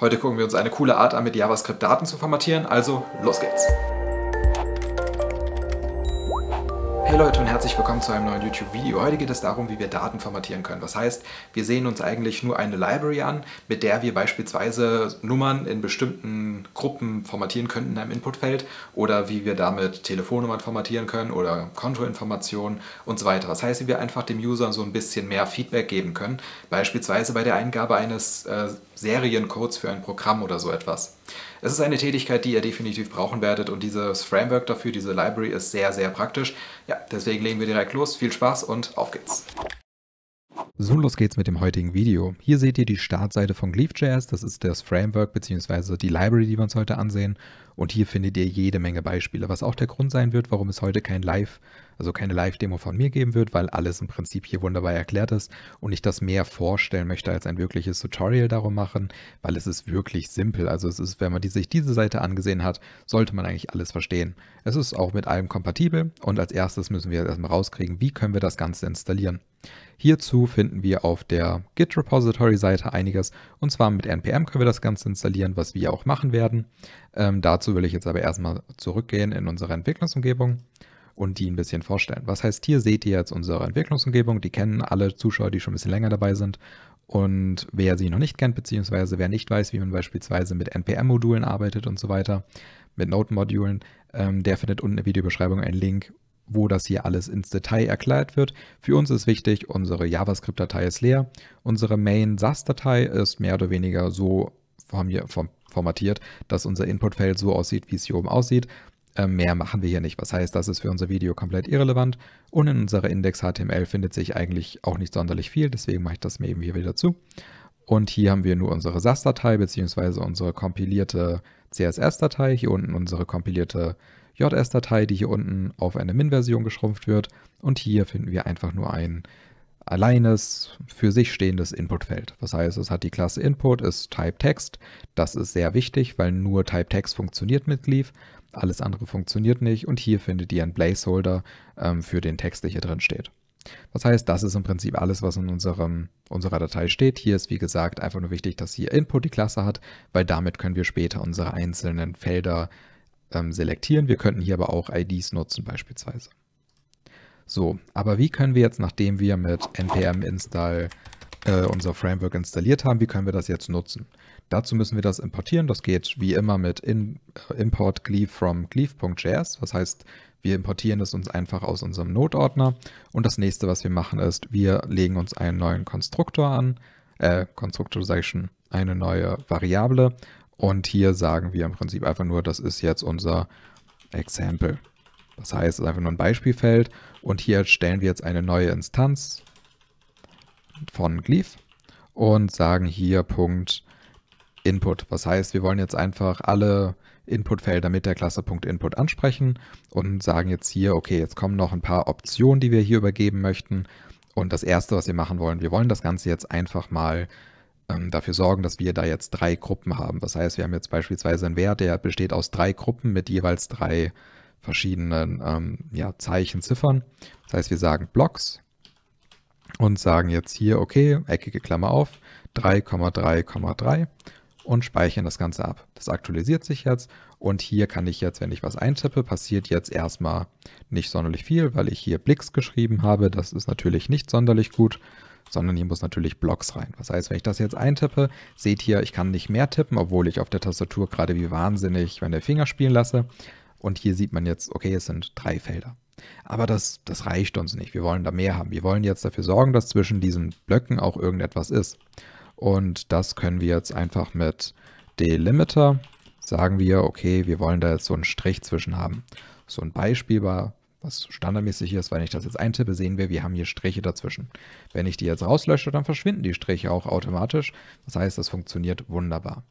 Heute gucken wir uns eine coole Art an, mit JavaScript Daten zu formatieren, also los geht's! Hey Leute und herzlich willkommen zu einem neuen YouTube-Video. Heute geht es darum, wie wir Daten formatieren können. Das heißt, wir sehen uns eigentlich nur eine Library an, mit der wir beispielsweise Nummern in bestimmten Gruppen formatieren könnten in einem Inputfeld oder wie wir damit Telefonnummern formatieren können oder Kontoinformationen und so weiter. Das heißt, wie wir einfach dem User so ein bisschen mehr Feedback geben können, beispielsweise bei der Eingabe eines äh, Seriencodes für ein Programm oder so etwas. Es ist eine Tätigkeit, die ihr definitiv brauchen werdet und dieses Framework dafür, diese Library ist sehr, sehr praktisch. Ja, deswegen legen wir direkt los. Viel Spaß und auf geht's! So, los geht's mit dem heutigen Video. Hier seht ihr die Startseite von Gleef.js, das ist das Framework bzw. die Library, die wir uns heute ansehen. Und hier findet ihr jede Menge Beispiele, was auch der Grund sein wird, warum es heute kein Live- also keine Live-Demo von mir geben wird, weil alles im Prinzip hier wunderbar erklärt ist und ich das mehr vorstellen möchte als ein wirkliches Tutorial darum machen, weil es ist wirklich simpel. Also es ist, wenn man die, sich diese Seite angesehen hat, sollte man eigentlich alles verstehen. Es ist auch mit allem kompatibel und als erstes müssen wir erstmal rauskriegen, wie können wir das Ganze installieren. Hierzu finden wir auf der Git Repository Seite einiges und zwar mit npm können wir das Ganze installieren, was wir auch machen werden. Ähm, dazu will ich jetzt aber erstmal zurückgehen in unsere Entwicklungsumgebung und die ein bisschen vorstellen. Was heißt, hier seht ihr jetzt unsere Entwicklungsumgebung, die kennen alle Zuschauer, die schon ein bisschen länger dabei sind. Und wer sie noch nicht kennt, beziehungsweise wer nicht weiß, wie man beispielsweise mit NPM-Modulen arbeitet und so weiter, mit Node-Modulen, ähm, der findet unten in der Videobeschreibung einen Link, wo das hier alles ins Detail erklärt wird. Für uns ist wichtig, unsere JavaScript-Datei ist leer. Unsere Main-SAS-Datei ist mehr oder weniger so formiert, formatiert, dass unser Input-Feld so aussieht, wie es hier oben aussieht. Äh, mehr machen wir hier nicht. Was heißt, das ist für unser Video komplett irrelevant. Und in unserer Index.html findet sich eigentlich auch nicht sonderlich viel, deswegen mache ich das mir eben hier wieder zu. Und hier haben wir nur unsere SAS-Datei bzw. unsere kompilierte CSS-Datei, hier unten unsere kompilierte JS-Datei, die hier unten auf eine Min-Version geschrumpft wird. Und hier finden wir einfach nur einen alleines für sich stehendes Inputfeld. Das heißt, es hat die Klasse Input, ist Type Text. Das ist sehr wichtig, weil nur Type Text funktioniert mit Leaf. Alles andere funktioniert nicht und hier findet ihr einen Placeholder ähm, für den Text, der hier drin steht. Das heißt, das ist im Prinzip alles, was in unserem, unserer Datei steht. Hier ist, wie gesagt, einfach nur wichtig, dass hier Input die Klasse hat, weil damit können wir später unsere einzelnen Felder ähm, selektieren. Wir könnten hier aber auch IDs nutzen beispielsweise. So, aber wie können wir jetzt, nachdem wir mit npm install äh, unser Framework installiert haben, wie können wir das jetzt nutzen? Dazu müssen wir das importieren. Das geht wie immer mit in, äh, import gleave from gleave.js. Das heißt, wir importieren es uns einfach aus unserem Node-Ordner. Und das nächste, was wir machen, ist, wir legen uns einen neuen Konstruktor an. Äh, Konstruktor sage ich schon, eine neue Variable. Und hier sagen wir im Prinzip einfach nur, das ist jetzt unser Example. Das heißt, es ist einfach nur ein Beispielfeld und hier stellen wir jetzt eine neue Instanz von Glyph und sagen hier Punkt Input. Was heißt, wir wollen jetzt einfach alle Inputfelder mit der Klasse Punkt Input ansprechen und sagen jetzt hier, okay, jetzt kommen noch ein paar Optionen, die wir hier übergeben möchten. Und das Erste, was wir machen wollen, wir wollen das Ganze jetzt einfach mal ähm, dafür sorgen, dass wir da jetzt drei Gruppen haben. Das heißt, wir haben jetzt beispielsweise einen Wert, der besteht aus drei Gruppen mit jeweils drei verschiedenen ähm, ja, Zeichen, Ziffern. Das heißt, wir sagen Blocks und sagen jetzt hier, okay, eckige Klammer auf, 3,3,3 und speichern das Ganze ab. Das aktualisiert sich jetzt und hier kann ich jetzt, wenn ich was eintippe, passiert jetzt erstmal nicht sonderlich viel, weil ich hier Blicks geschrieben habe. Das ist natürlich nicht sonderlich gut, sondern hier muss natürlich Blocks rein. Das heißt, wenn ich das jetzt eintippe, seht ihr, ich kann nicht mehr tippen, obwohl ich auf der Tastatur gerade wie wahnsinnig meine Finger spielen lasse. Und hier sieht man jetzt, okay, es sind drei Felder. Aber das, das reicht uns nicht. Wir wollen da mehr haben. Wir wollen jetzt dafür sorgen, dass zwischen diesen Blöcken auch irgendetwas ist. Und das können wir jetzt einfach mit Delimiter sagen wir, okay, wir wollen da jetzt so einen Strich zwischen haben. So ein Beispiel war, was standardmäßig ist, wenn ich das jetzt eintippe, sehen wir, wir haben hier Striche dazwischen. Wenn ich die jetzt rauslösche, dann verschwinden die Striche auch automatisch. Das heißt, das funktioniert wunderbar.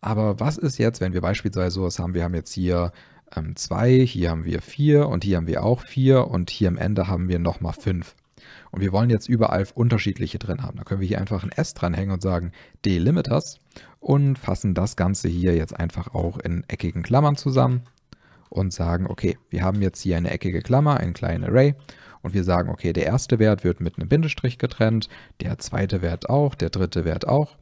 Aber was ist jetzt, wenn wir beispielsweise so was haben, wir haben jetzt hier ähm, 2, hier haben wir 4 und hier haben wir auch 4 und hier am Ende haben wir nochmal 5. Und wir wollen jetzt überall unterschiedliche drin haben. Da können wir hier einfach ein S dranhängen und sagen Delimiters und fassen das Ganze hier jetzt einfach auch in eckigen Klammern zusammen und sagen, okay, wir haben jetzt hier eine eckige Klammer, ein kleines Array und wir sagen, okay, der erste Wert wird mit einem Bindestrich getrennt, der zweite Wert auch, der dritte Wert auch.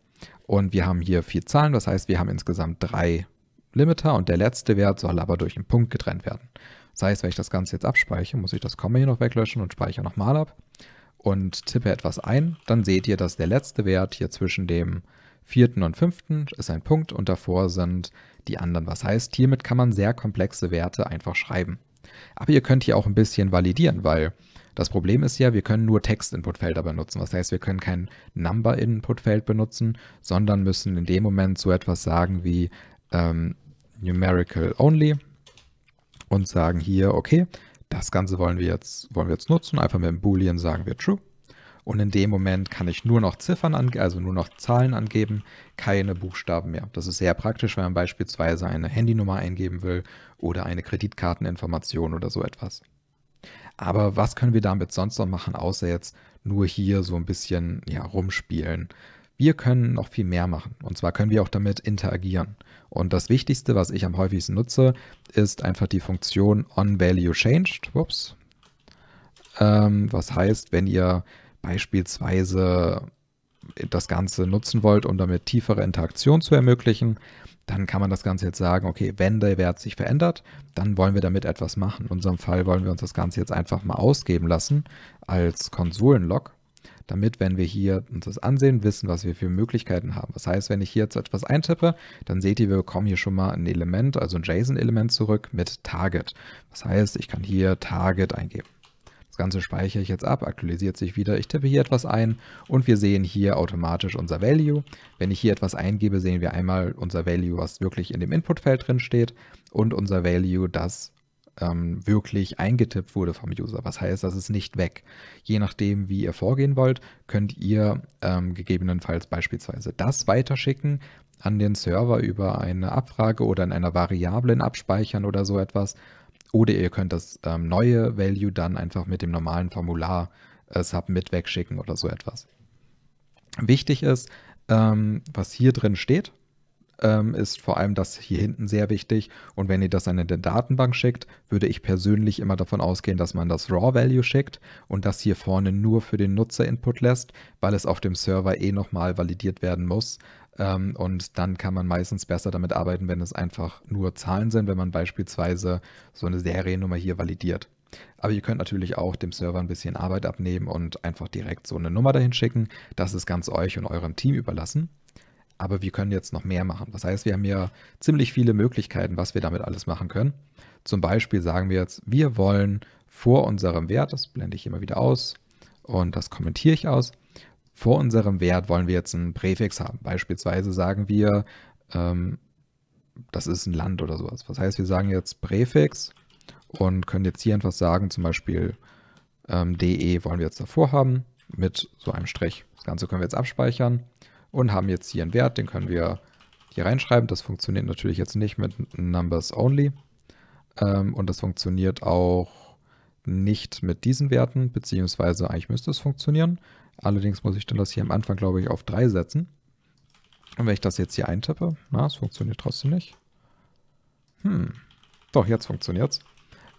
Und wir haben hier vier Zahlen, das heißt, wir haben insgesamt drei Limiter und der letzte Wert soll aber durch einen Punkt getrennt werden. Das heißt, wenn ich das Ganze jetzt abspeichere, muss ich das Komma hier noch weglöschen und speichere nochmal ab und tippe etwas ein, dann seht ihr, dass der letzte Wert hier zwischen dem vierten und fünften ist ein Punkt und davor sind die anderen. Was heißt, hiermit kann man sehr komplexe Werte einfach schreiben. Aber ihr könnt hier auch ein bisschen validieren, weil das Problem ist ja, wir können nur Text-Input-Felder benutzen. Das heißt, wir können kein Number-Input-Feld benutzen, sondern müssen in dem Moment so etwas sagen wie ähm, numerical only und sagen hier, okay, das Ganze wollen wir jetzt, wollen wir jetzt nutzen. Einfach mit dem Boolean sagen wir true. Und in dem Moment kann ich nur noch Ziffern angeben, also nur noch Zahlen angeben, keine Buchstaben mehr. Das ist sehr praktisch, wenn man beispielsweise eine Handynummer eingeben will oder eine Kreditkarteninformation oder so etwas. Aber was können wir damit sonst noch machen, außer jetzt nur hier so ein bisschen ja, rumspielen? wir können noch viel mehr machen. Und zwar können wir auch damit interagieren. Und das Wichtigste, was ich am häufigsten nutze, ist einfach die Funktion onValueChanged. Ups. Ähm, was heißt, wenn ihr beispielsweise das Ganze nutzen wollt, um damit tiefere Interaktion zu ermöglichen, dann kann man das Ganze jetzt sagen, okay, wenn der Wert sich verändert, dann wollen wir damit etwas machen. In unserem Fall wollen wir uns das Ganze jetzt einfach mal ausgeben lassen als Konsolenlog damit, wenn wir hier uns das ansehen, wissen, was wir für Möglichkeiten haben. Das heißt, wenn ich hier jetzt etwas eintippe, dann seht ihr, wir bekommen hier schon mal ein Element, also ein JSON-Element zurück mit Target. Das heißt, ich kann hier Target eingeben. Das Ganze speichere ich jetzt ab, aktualisiert sich wieder. Ich tippe hier etwas ein und wir sehen hier automatisch unser Value. Wenn ich hier etwas eingebe, sehen wir einmal unser Value, was wirklich in dem Inputfeld drin steht und unser Value, das ähm, wirklich eingetippt wurde vom User. Was heißt, das ist nicht weg. Je nachdem, wie ihr vorgehen wollt, könnt ihr ähm, gegebenenfalls beispielsweise das weiterschicken an den Server über eine Abfrage oder in einer Variablen abspeichern oder so etwas. Oder ihr könnt das ähm, neue Value dann einfach mit dem normalen Formular äh, Submit wegschicken oder so etwas. Wichtig ist, ähm, was hier drin steht, ähm, ist vor allem das hier hinten sehr wichtig. Und wenn ihr das dann in der Datenbank schickt, würde ich persönlich immer davon ausgehen, dass man das Raw-Value schickt und das hier vorne nur für den Nutzer-Input lässt, weil es auf dem Server eh nochmal validiert werden muss. Ähm, und dann kann man meistens besser damit arbeiten, wenn es einfach nur Zahlen sind, wenn man beispielsweise so eine Seriennummer hier validiert. Aber ihr könnt natürlich auch dem Server ein bisschen Arbeit abnehmen und einfach direkt so eine Nummer dahin schicken. Das ist ganz euch und eurem Team überlassen aber wir können jetzt noch mehr machen. Das heißt, wir haben ja ziemlich viele Möglichkeiten, was wir damit alles machen können. Zum Beispiel sagen wir jetzt, wir wollen vor unserem Wert, das blende ich immer wieder aus und das kommentiere ich aus, vor unserem Wert wollen wir jetzt einen Präfix haben. Beispielsweise sagen wir, ähm, das ist ein Land oder sowas. Das heißt, wir sagen jetzt Präfix und können jetzt hier einfach sagen, zum Beispiel ähm, DE wollen wir jetzt davor haben mit so einem Strich. Das Ganze können wir jetzt abspeichern und haben jetzt hier einen Wert, den können wir hier reinschreiben. Das funktioniert natürlich jetzt nicht mit Numbers Only ähm, und das funktioniert auch nicht mit diesen Werten, beziehungsweise eigentlich müsste es funktionieren. Allerdings muss ich dann das hier am Anfang, glaube ich, auf 3 setzen. Und wenn ich das jetzt hier eintippe, na, es funktioniert trotzdem nicht. Hm, doch, jetzt funktioniert's.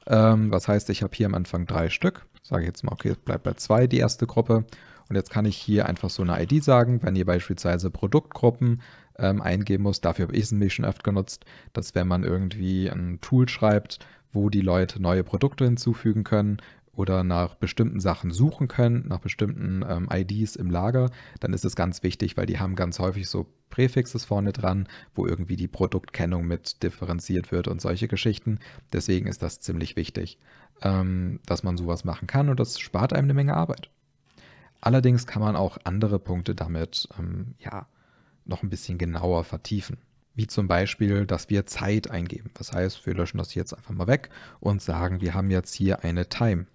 Ähm, was heißt, ich habe hier am Anfang drei Stück. Sage ich jetzt mal, okay, bleibt bei 2 die erste Gruppe. Und jetzt kann ich hier einfach so eine ID sagen, wenn ihr beispielsweise Produktgruppen ähm, eingeben muss. Dafür habe ich es nämlich schon oft genutzt, dass wenn man irgendwie ein Tool schreibt, wo die Leute neue Produkte hinzufügen können oder nach bestimmten Sachen suchen können, nach bestimmten ähm, IDs im Lager, dann ist es ganz wichtig, weil die haben ganz häufig so Präfixes vorne dran, wo irgendwie die Produktkennung mit differenziert wird und solche Geschichten. Deswegen ist das ziemlich wichtig, ähm, dass man sowas machen kann und das spart einem eine Menge Arbeit. Allerdings kann man auch andere Punkte damit ähm, ja, noch ein bisschen genauer vertiefen. Wie zum Beispiel, dass wir Zeit eingeben. Das heißt, wir löschen das jetzt einfach mal weg und sagen, wir haben jetzt hier eine Time.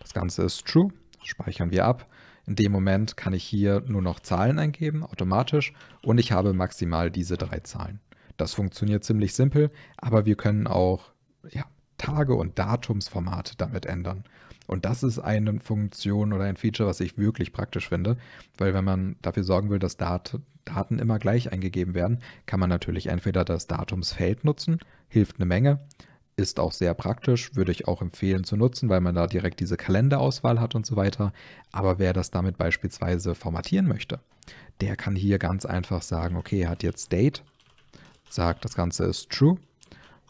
Das Ganze ist true, speichern wir ab. In dem Moment kann ich hier nur noch Zahlen eingeben, automatisch, und ich habe maximal diese drei Zahlen. Das funktioniert ziemlich simpel, aber wir können auch ja, Tage- und Datumsformate damit ändern. Und das ist eine Funktion oder ein Feature, was ich wirklich praktisch finde, weil wenn man dafür sorgen will, dass Dat Daten immer gleich eingegeben werden, kann man natürlich entweder das Datumsfeld nutzen, hilft eine Menge, ist auch sehr praktisch, würde ich auch empfehlen zu nutzen, weil man da direkt diese Kalenderauswahl hat und so weiter. Aber wer das damit beispielsweise formatieren möchte, der kann hier ganz einfach sagen, okay, er hat jetzt Date, sagt das Ganze ist true,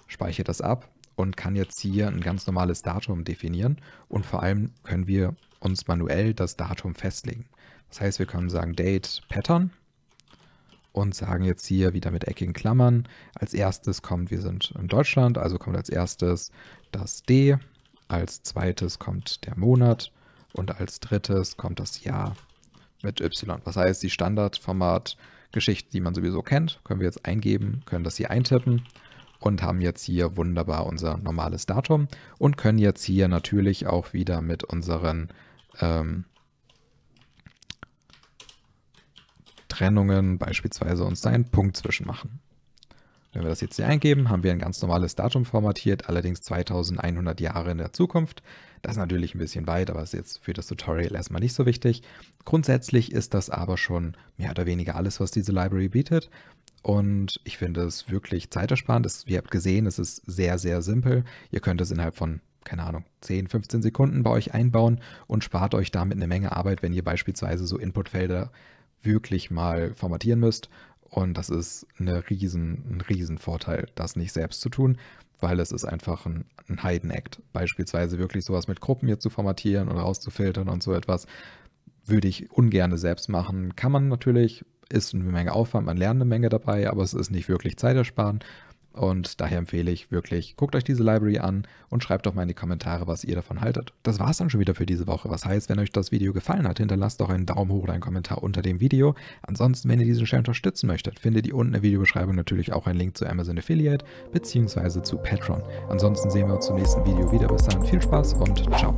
speichert das ab und kann jetzt hier ein ganz normales Datum definieren und vor allem können wir uns manuell das Datum festlegen. Das heißt, wir können sagen Date Pattern und sagen jetzt hier wieder mit eckigen Klammern, als erstes kommt, wir sind in Deutschland, also kommt als erstes das D, als zweites kommt der Monat und als drittes kommt das Jahr mit Y. Das heißt, die Standardformatgeschichte, die man sowieso kennt, können wir jetzt eingeben, können das hier eintippen und haben jetzt hier wunderbar unser normales Datum und können jetzt hier natürlich auch wieder mit unseren ähm, Trennungen beispielsweise uns da einen Punkt zwischen machen. Wenn wir das jetzt hier eingeben, haben wir ein ganz normales Datum formatiert, allerdings 2100 Jahre in der Zukunft. Das ist natürlich ein bisschen weit, aber ist jetzt für das Tutorial erstmal nicht so wichtig. Grundsätzlich ist das aber schon mehr oder weniger alles, was diese Library bietet. Und ich finde es wirklich zeitersparend. Das, ihr habt gesehen, es ist sehr, sehr simpel. Ihr könnt es innerhalb von, keine Ahnung, 10, 15 Sekunden bei euch einbauen und spart euch damit eine Menge Arbeit, wenn ihr beispielsweise so Inputfelder wirklich mal formatieren müsst. Und das ist eine riesen, ein riesen Vorteil, das nicht selbst zu tun, weil es ist einfach ein, ein Heiden-Act. Beispielsweise wirklich sowas mit Gruppen hier zu formatieren oder auszufiltern und so etwas würde ich ungerne selbst machen. Kann man natürlich, ist eine Menge Aufwand, man lernt eine Menge dabei, aber es ist nicht wirklich Zeit ersparen. Und daher empfehle ich wirklich, guckt euch diese Library an und schreibt doch mal in die Kommentare, was ihr davon haltet. Das war es dann schon wieder für diese Woche. Was heißt, wenn euch das Video gefallen hat, hinterlasst doch einen Daumen hoch oder einen Kommentar unter dem Video. Ansonsten, wenn ihr diesen Channel unterstützen möchtet, findet ihr unten in der Videobeschreibung natürlich auch einen Link zu Amazon Affiliate bzw. zu Patreon. Ansonsten sehen wir uns zum nächsten Video wieder. Bis dann, viel Spaß und ciao.